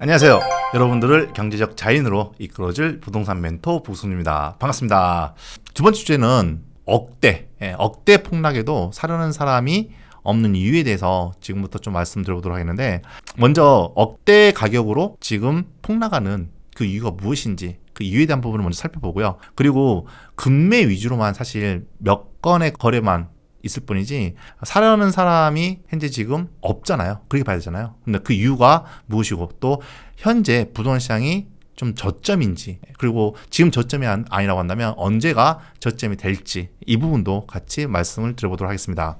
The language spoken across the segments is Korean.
안녕하세요. 여러분들을 경제적 자인으로 이끌어줄 부동산 멘토 보순입니다. 반갑습니다. 두 번째 주제는 억대, 예, 억대 폭락에도 사려는 사람이 없는 이유에 대해서 지금부터 좀 말씀드려보도록 하겠는데 먼저 억대 가격으로 지금 폭락하는 그 이유가 무엇인지 그 이유에 대한 부분을 먼저 살펴보고요. 그리고 금매 위주로만 사실 몇 건의 거래만 있을 뿐이지 사려는 사람이 현재 지금 없잖아요. 그렇게 봐야 되잖아요. 근데 그 이유가 무엇이고 또 현재 부동산 시장이 좀 저점인지 그리고 지금 저점이 아니라고 한다면 언제가 저점이 될지 이 부분도 같이 말씀을 드려보도록 하겠습니다.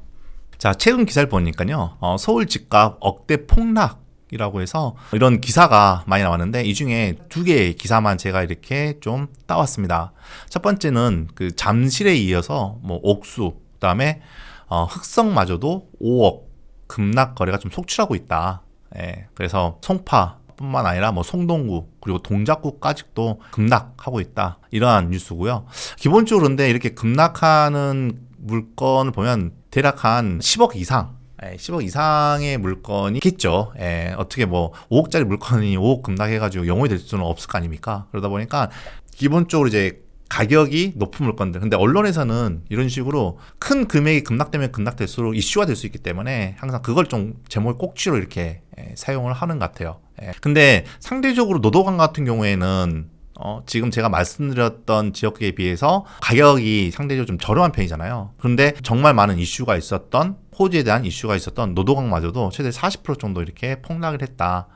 자 최근 기사를 보니까요 어, 서울 집값 억대 폭락 이라고 해서 이런 기사가 많이 나왔는데 이 중에 두 개의 기사만 제가 이렇게 좀 따왔습니다. 첫 번째는 그 잠실에 이어서 뭐 옥수 그다음에 어, 흑성마저도 5억 급락 거래가 좀 속출하고 있다. 예, 그래서 송파뿐만 아니라 뭐 송동구 그리고 동작구까지도 급락하고 있다. 이러한 뉴스고요. 기본적으로 근데 이렇게 급락하는 물건을 보면 대략 한 10억 이상 10억 예, 이상의 물건이 있겠죠. 예, 어떻게 뭐 5억짜리 물건이 5억 급락해가지고 영원이 될 수는 없을 거 아닙니까? 그러다 보니까 기본적으로 이제 가격이 높은 물건들. 근데 언론에서는 이런 식으로 큰 금액이 급락되면 급락될수록 이슈화 될 수 있기 때문에 항상 그걸 좀 제목의 꼭지로 이렇게 예, 사용을 하는 것 같아요. 예. 근데 상대적으로 노도강 같은 경우에는 어, 지금 제가 말씀드렸던 지역에 비해서 가격이 상대적으로 좀 저렴한 편이잖아요. 그런데 정말 많은 이슈가 있었던 호주에 대한 이슈가 있었던 노도강마저도 최대 40% 정도 이렇게 폭락을 했다.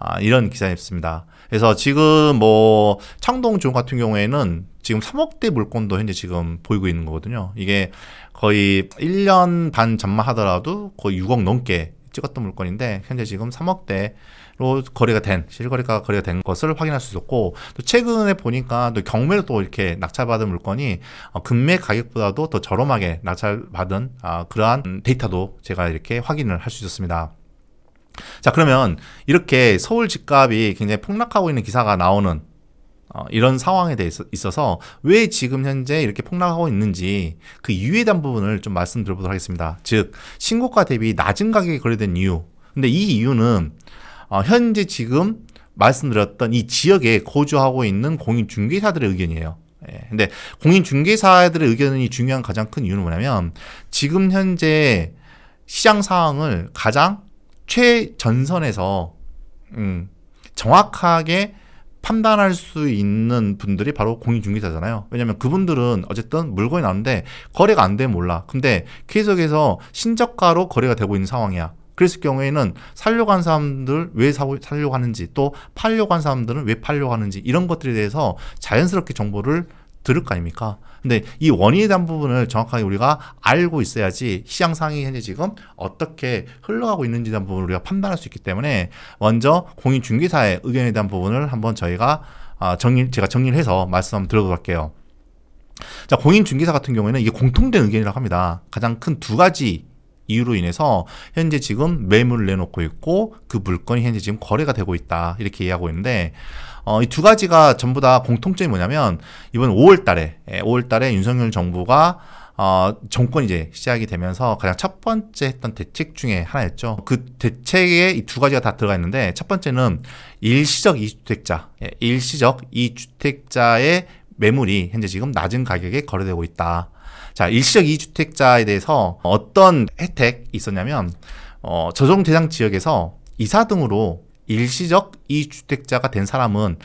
아, 이런 기사였습니다. 그래서 지금 뭐 창동중 같은 경우에는 지금 3억대 물건도 현재 지금 보이고 있는 거거든요. 이게 거의 1년 반 전만 하더라도 거의 6억 넘게 찍었던 물건인데 현재 지금 3억대로 거래가 된 실거래가 거래가 된 것을 확인할 수 있었고 또 최근에 보니까 또 경매로 또 이렇게 낙찰받은 물건이 어, 금매 가격보다도 더 저렴하게 낙찰받은 아, 그러한 데이터도 제가 이렇게 확인을 할 수 있었습니다. 자 그러면 이렇게 서울 집값이 굉장히 폭락하고 있는 기사가 나오는 어, 이런 상황에 대해서 있어서 왜 지금 현재 이렇게 폭락하고 있는지 그 이유에 대한 부분을 좀 말씀드려보도록 하겠습니다. 즉 신고가 대비 낮은 가격에 거래된 이유. 근데 이 이유는 어, 현재 지금 말씀드렸던 이 지역에 거주하고 있는 공인중개사들의 의견이에요. 예. 근데 공인중개사들의 의견이 중요한 가장 큰 이유는 뭐냐면 지금 현재 시장 상황을 가장 최전선에서 음, 정확하게 판단할 수 있는 분들이 바로 공인중개사잖아요. 왜냐면 그분들은 어쨌든 물건이 나오는데 거래가 안 되면 몰라. 근데 계속해서 신적가로 거래가 되고 있는 상황이야. 그랬을 경우에는 살려고 하는 사람들 왜 사고, 살려고 하는지 또 팔려고 하는 사람들은 왜 팔려고 하는지 이런 것들에 대해서 자연스럽게 정보를 들을 거 아닙니까? 근데 이 원인에 대한 부분을 정확하게 우리가 알고 있어야지 시장 상황이 현재 지금 어떻게 흘러가고 있는지에 대한 부분을 우리가 판단할 수 있기 때문에 먼저 공인중개사의 의견에 대한 부분을 한번 저희가 아, 정리, 제가 정리를 해서 말씀 한번 들어볼게요. 자, 공인중개사 같은 경우에는 이게 공통된 의견이라고 합니다. 가장 큰 두 가지 이유로 인해서 현재 지금 매물을 내놓고 있고 그 물건이 현재 지금 거래가 되고 있다 이렇게 이해하고 있는데 어, 이 두 가지가 전부 다 공통점이 뭐냐면 이번 5월달에 5월달에 예, 윤석열 정부가 어, 정권 이제 시작이 되면서 가장 첫 번째 했던 대책 중에 하나였죠. 그 대책에 이 두 가지가 다 들어가 있는데 첫 번째는 일시적 이주택자, 예, 일시적 이주택자의 매물이 현재 지금 낮은 가격에 거래되고 있다. 자, 일시적 2주택자에 대해서 어떤 혜택이 있었냐면 어, 저정 대상 지역에서 이사 등으로 일시적 2주택자가된 사람은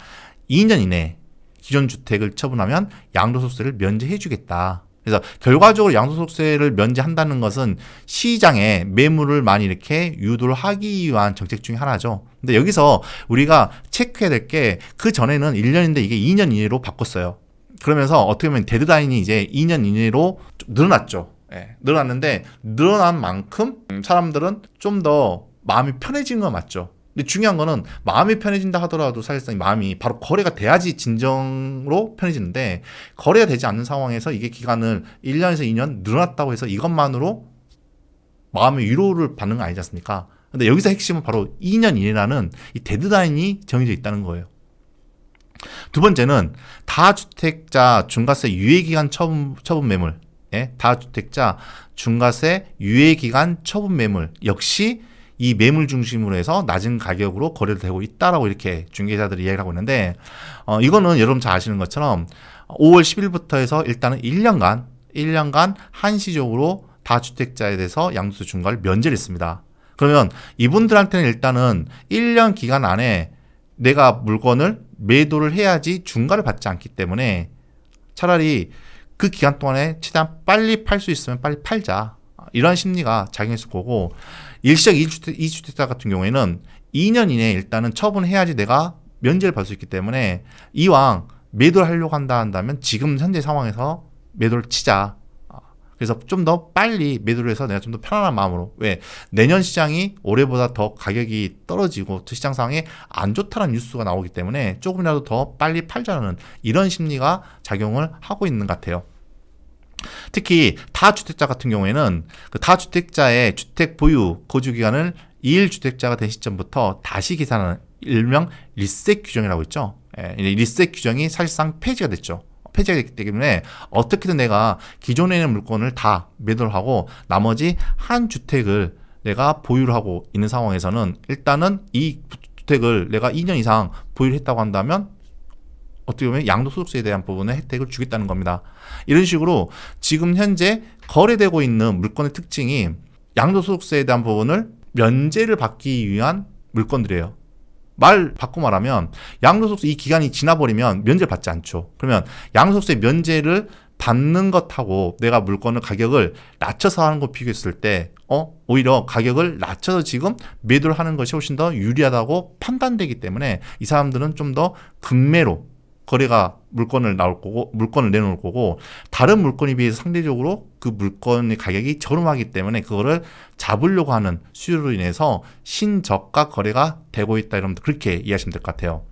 2년 이내 기존 주택을 처분하면 양도소득세를 면제해 주겠다. 그래서 결과적으로 양도소득세를 면제한다는 것은 시장에 매물을 많이 이렇게 유도를 하기 위한 정책 중에 하나죠. 근데 여기서 우리가 체크해야 될 게 그 전에는 1년인데 이게 2년 이내로 바꿨어요. 그러면서 어떻게 보면 데드라인이 이제 2년 이내로 늘어났죠. 예, 늘어났는데 늘어난 만큼 사람들은 좀 더 마음이 편해진 건 맞죠. 근데 중요한 거는 마음이 편해진다 하더라도 사실상 마음이 바로 거래가 돼야지 진정으로 편해지는데 거래가 되지 않는 상황에서 이게 기간을 1년에서 2년 늘어났다고 해서 이것만으로 마음의 위로를 받는 거 아니지 않습니까? 근데 여기서 핵심은 바로 2년 이내라는 이 데드라인이 정해져 있다는 거예요. 두 번째는 다주택자 중과세 유예기간 처분, 처분 매물 예? 다주택자 중과세 유예기간 처분 매물 역시 이 매물 중심으로 해서 낮은 가격으로 거래되고 있다라고 이렇게 중개자들이 이야기를 하고 있는데 어, 이거는 여러분 잘 아시는 것처럼 5월 10일부터 해서 일단은 1년간 1년간 한시적으로 다주택자에 대해서 양도세 중과를 면제를 했습니다. 그러면 이분들한테는 일단은 1년 기간 안에 내가 물건을 매도를 해야지 중가를 받지 않기 때문에 차라리 그 기간 동안에 최대한 빨리 팔 수 있으면 빨리 팔자. 이런 심리가 작용했을 거고 일시적 이주택자 같은 경우에는 2년 이내에 일단은 처분해야지 내가 면제를 받을 수 있기 때문에 이왕 매도를 하려고 한다 한다면 지금 현재 상황에서 매도를 치자. 그래서 좀 더 빨리 매도를 해서 내가 좀 더 편안한 마음으로 왜 내년 시장이 올해보다 더 가격이 떨어지고 시장 상황이 안 좋다는 뉴스가 나오기 때문에 조금이라도 더 빨리 팔자는 이런 심리가 작용을 하고 있는 것 같아요. 특히 다주택자 같은 경우에는 그 다주택자의 주택 보유 거주 기간을 2일 주택자가 된 시점부터 다시 계산하는 일명 리셋 규정이라고 있죠. 예, 리셋 규정이 사실상 폐지가 됐죠. 폐지가됐기 때문에 어떻게든 내가 기존에 있는 물건을 다 매도를 하고 나머지 한 주택을 내가 보유를 하고 있는 상황에서는 일단은 이 주택을 내가 2년 이상 보유를 했다고 한다면 어떻게 보면 양도소득세에 대한 부분의 혜택을 주겠다는 겁니다. 이런 식으로 지금 현재 거래되고 있는 물건의 특징이 양도소득세에 대한 부분을 면제를 받기 위한 물건들이에요. 말 바꿔 말하면 양도소득세 이 기간이 지나버리면 면제를 받지 않죠. 그러면 양도소득세 면제를 받는 것하고 내가 물건을 가격을 낮춰서 하는 거 비교했을 때 어? 오히려 가격을 낮춰서 지금 매도를 하는 것이 훨씬 더 유리하다고 판단되기 때문에 이 사람들은 좀 더 금매로 거래가 물건을 나올 거고 물건을 내놓을 거고 다른 물건에 비해서 상대적으로 그 물건의 가격이 저렴하기 때문에 그거를 잡으려고 하는 수요로 인해서 신저가 거래가 되고 있다 이러면 그렇게 이해하시면 될 것 같아요.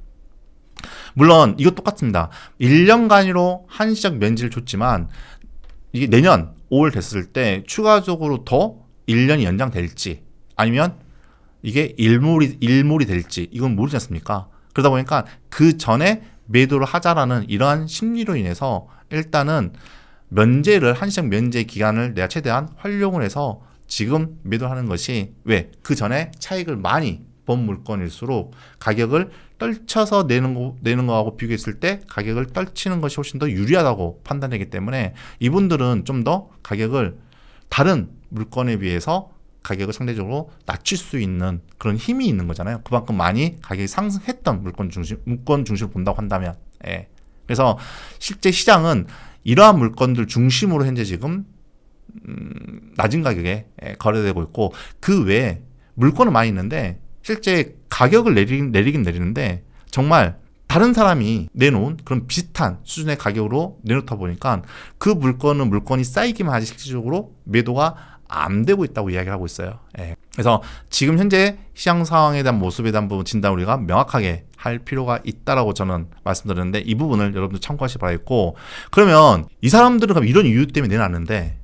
물론 이것 똑같습니다. 1년 간위로 한시적 면제를 줬지만 이게 내년 5월 됐을 때 추가적으로 더 1년이 연장될지 아니면 이게 일몰이 일몰이 될지 이건 모르지 않습니까? 그러다 보니까 그 전에 매도를 하자라는 이러한 심리로 인해서 일단은 면제를 한시적 면제 기간을 내가 최대한 활용을 해서 지금 매도하는 것이 왜 그 전에 차익을 많이 본 물건일수록 가격을 떨쳐서 내는 거 내는 거하고 비교했을 때 가격을 떨치는 것이 훨씬 더 유리하다고 판단하기 때문에 이분들은 좀 더 가격을 다른 물건에 비해서 가격을 상대적으로 낮출 수 있는 그런 힘이 있는 거잖아요. 그만큼 많이 가격이 상승했던 물건 중심 물건 중심을 본다고 한다면, 예. 그래서 실제 시장은 이러한 물건들 중심으로 현재 지금 음, 낮은 가격에 예, 거래되고 있고 그 외에 물건은 많이 있는데 실제 가격을 내리, 내리긴 내리는데 정말 다른 사람이 내놓은 그런 비슷한 수준의 가격으로 내놓다 보니까 그 물건은 물건이 쌓이기만 하지 실질적으로 매도가 안 되고 있다고 이야기를 하고 있어요. 예. 그래서 지금 현재 시장 상황에 대한 모습에 대한 부분 진단 우리가 명확하게 할 필요가 있다라고 저는 말씀드렸는데 이 부분을 여러분들 참고하시 기 바라겠고 그러면 이 사람들은 그럼 이런 이유 때문에 내놨는데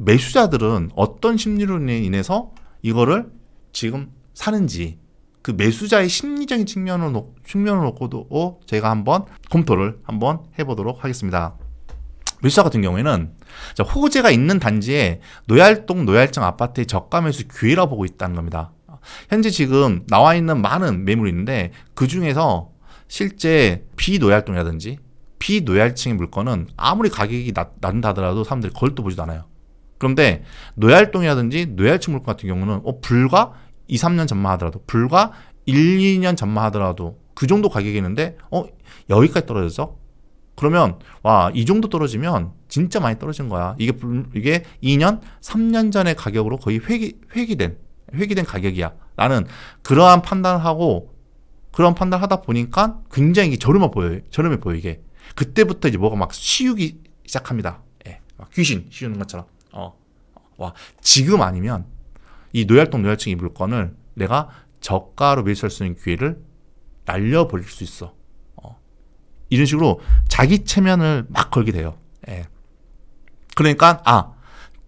매수자들은 어떤 심리로 인해서 이거를 지금 사는지 그 매수자의 심리적인 측면을, 놓, 측면을 놓고도 제가 한번 검토를 한번 해보도록 하겠습니다. 밀사 같은 경우에는 자, 호재가 있는 단지에 노얄동 노얄정 아파트의 저가 매수 기회라 보고 있다는 겁니다. 현재 지금 나와 있는 많은 매물이 있는데 그 중에서 실제 비노얄동이라든지 비노얄층의 물건은 아무리 가격이 낮, 다 하더라도 사람들이 걸도 보지도 않아요. 그런데 노얄동이라든지 노얄층 물건 같은 경우는 어, 불과 2, 3년 전만 하더라도 불과 1, 2년 전만 하더라도 그 정도 가격이있는데 어, 여기까지 떨어져서 그러면 와이 정도 떨어지면 진짜 많이 떨어진 거야. 이게 이게 2년, 3년 전의 가격으로 거의 회기 회기된 회기된 가격이야. 나는 그러한 판단을 하고 그런 판단을 하다 보니까 굉장히 저렴해 보여 저렴해 보이게. 그때부터 이제 뭐가 막 씌우기 시작합니다. 예. 귀신 씌우는 것처럼. 어. 와, 지금 아니면 이노약동노약층이 물건을 내가 저가로 매수할 수 있는 기회를 날려버릴 수 있어. 이런 식으로 자기 체면을 막 걸게 돼요. 예. 그러니까 아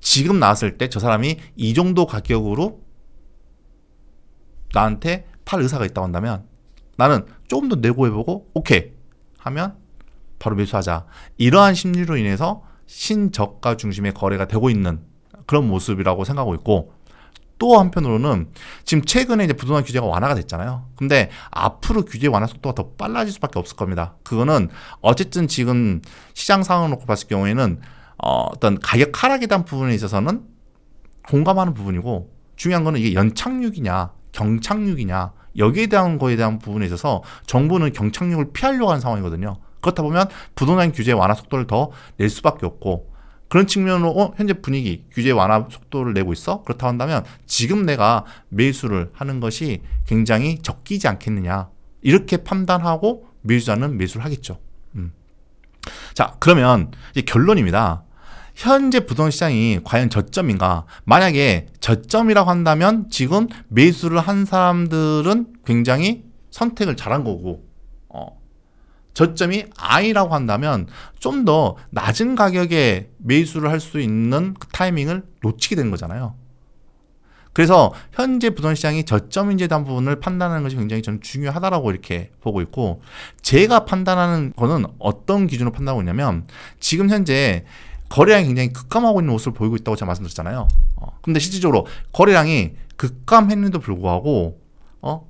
지금 나왔을 때 저 사람이 이 정도 가격으로 나한테 팔 의사가 있다고 한다면 나는 조금 더 내고해보고 오케이 하면 바로 매수하자. 이러한 심리로 인해서 신저가 중심의 거래가 되고 있는 그런 모습이라고 생각하고 있고 또 한편으로는 지금 최근에 이제 부동산 규제가 완화가 됐잖아요. 근데 앞으로 규제 완화 속도가 더 빨라질 수밖에 없을 겁니다. 그거는 어쨌든 지금 시장 상황을 놓고 봤을 경우에는 어, 어떤 가격 하락에 대한 부분에 있어서는 공감하는 부분이고 중요한 거는 이게 연착륙이냐 경착륙이냐 여기에 대한 거에 대한 부분에 있어서 정부는 경착륙을 피하려고 하는 상황이거든요. 그렇다 보면 부동산 규제 완화 속도를 더 낼 수밖에 없고 그런 측면으로 어, 현재 분위기 규제 완화 속도를 내고 있어 그렇다 한다면 지금 내가 매수를 하는 것이 굉장히 적기지 않겠느냐 이렇게 판단하고 매수자는 매수를 하겠죠 음. 자 그러면 이제 결론입니다 현재 부동시장이 과연 저점인가 만약에 저점이라고 한다면 지금 매수를 한 사람들은 굉장히 선택을 잘한 거고 저점이 아 I라고 한다면 좀 더 낮은 가격에 매수를 할 수 있는 그 타이밍을 놓치게 된 거잖아요. 그래서 현재 부동산시장이 저점인지 대한 부분을 판단하는 것이 굉장히 저는 중요하다라고 이렇게 보고 있고 제가 판단하는 거는 어떤 기준으로 판단하고 있냐면 지금 현재 거래량이 굉장히 급감하고 있는 모습을 보이고 있다고 제가 말씀드렸잖아요. 어. 근데 실질적으로 거래량이 급감했는데도 불구하고 어?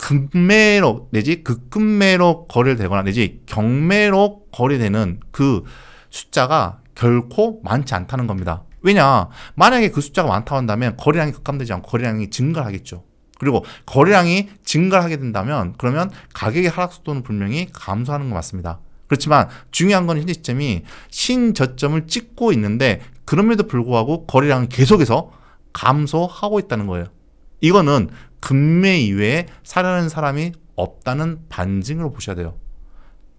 금매로 내지 극금매로 거래되거나 내지 경매로 거래되는 그 숫자가 결코 많지 않다는 겁니다. 왜냐 만약에 그 숫자가 많다고 한다면 거래량이 급감되지 않고 거래량이 증가하겠죠. 그리고 거래량이 증가하게 된다면 그러면 가격의 하락 속도는 분명히 감소하는 거 맞습니다. 그렇지만 중요한 건 현재 시점이 신저점을 찍고 있는데 그럼에도 불구하고 거래량은 계속해서 감소하고 있다는 거예요. 이거는 금매 이외에 사려는 사람이 없다는 반증으로 보셔야 돼요.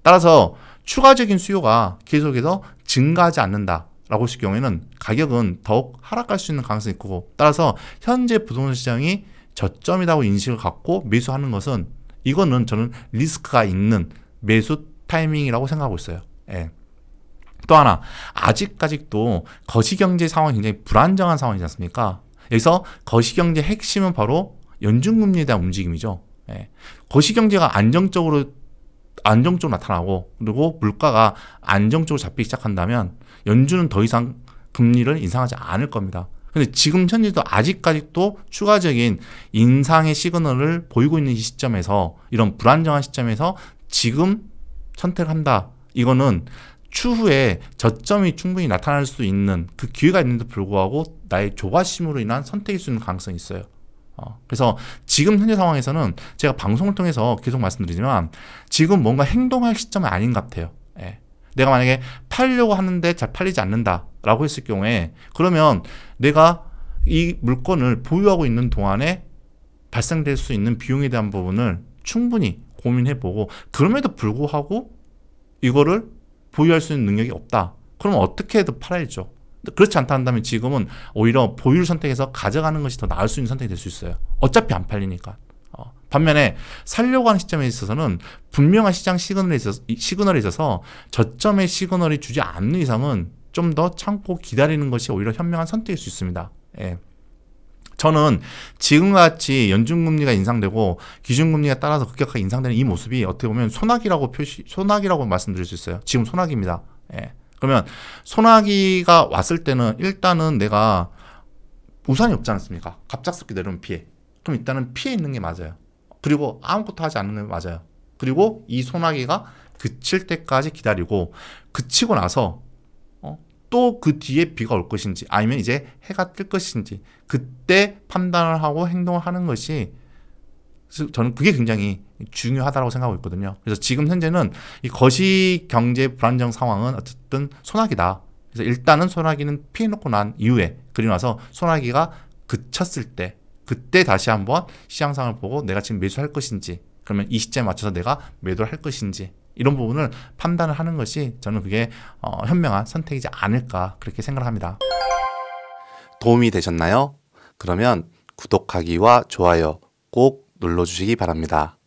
따라서 추가적인 수요가 계속해서 증가하지 않는다. 라고 했을 경우에는 가격은 더욱 하락할 수 있는 가능성이 있고 따라서 현재 부동산 시장이 저점이라고 인식을 갖고 매수하는 것은 이거는 저는 리스크가 있는 매수 타이밍이라고 생각하고 있어요. 예. 또 하나 아직까지도 거시경제 상황이 굉장히 불안정한 상황이지 않습니까? 여기서 거시경제 핵심은 바로 연준금리에 대한 움직임이죠. 예. 거시경제가 안정적으로 안정적으로 나타나고 그리고 물가가 안정적으로 잡히기 시작한다면 연준은 더 이상 금리를 인상하지 않을 겁니다. 근데 지금 현재도 아직까지도 추가적인 인상의 시그널을 보이고 있는 시점에서 이런 불안정한 시점에서 지금 선택을 한다. 이거는 추후에 저점이 충분히 나타날 수 있는 그 기회가 있는데도 불구하고 나의 조바심으로 인한 선택일 수 있는 가능성이 있어요. 어, 그래서 지금 현재 상황에서는 제가 방송을 통해서 계속 말씀드리지만 지금 뭔가 행동할 시점은 아닌 것 같아요. 예. 내가 만약에 팔려고 하는데 잘 팔리지 않는다라고 했을 경우에 그러면 내가 이 물건을 보유하고 있는 동안에 발생될 수 있는 비용에 대한 부분을 충분히 고민해보고 그럼에도 불구하고 이거를 보유할 수 있는 능력이 없다. 그럼 어떻게 해도 팔아야죠. 그렇지 않다 한다면 지금은 오히려 보유를 선택해서 가져가는 것이 더 나을 수 있는 선택이 될 수 있어요. 어차피 안 팔리니까. 어. 반면에 살려고 하는 시점에 있어서는 분명한 시장 시그널에 있어서, 시그널에 있어서 저점의 시그널이 주지 않는 이상은 좀 더 참고 기다리는 것이 오히려 현명한 선택일 수 있습니다. 예. 저는 지금같이 연중금리가 인상되고 기준금리가 따라서 급격하게 인상되는 이 모습이 어떻게 보면 소나기라고 표시, 소나기라고 말씀드릴 수 있어요. 지금 소나기입니다. 예. 그러면 소나기가 왔을 때는 일단은 내가 우산이 없지 않습니까? 갑작스럽게 내려오는 피해. 그럼 일단은 피해 있는 게 맞아요. 그리고 아무것도 하지 않는 게 맞아요. 그리고 이 소나기가 그칠 때까지 기다리고 그치고 나서 어, 또 그 뒤에 비가 올 것인지 아니면 이제 해가 뜰 것인지 그때 판단을 하고 행동을 하는 것이 저는 그게 굉장히 중요하다고 생각하고 있거든요. 그래서 지금 현재는 이 거시 경제 불안정 상황은 어쨌든 소나기다. 그래서 일단은 소나기는 피해놓고 난 이후에 그리고 나서 소나기가 그쳤을 때 그때 다시 한번 시장 상을 보고 내가 지금 매수할 것인지 그러면 이 시점에 맞춰서 내가 매도를 할 것인지 이런 부분을 판단을 하는 것이 저는 그게 어, 현명한 선택이지 않을까 그렇게 생각합니다. 을 도움이 되셨나요? 그러면 구독하기와 좋아요 꼭 눌러주시기 바랍니다.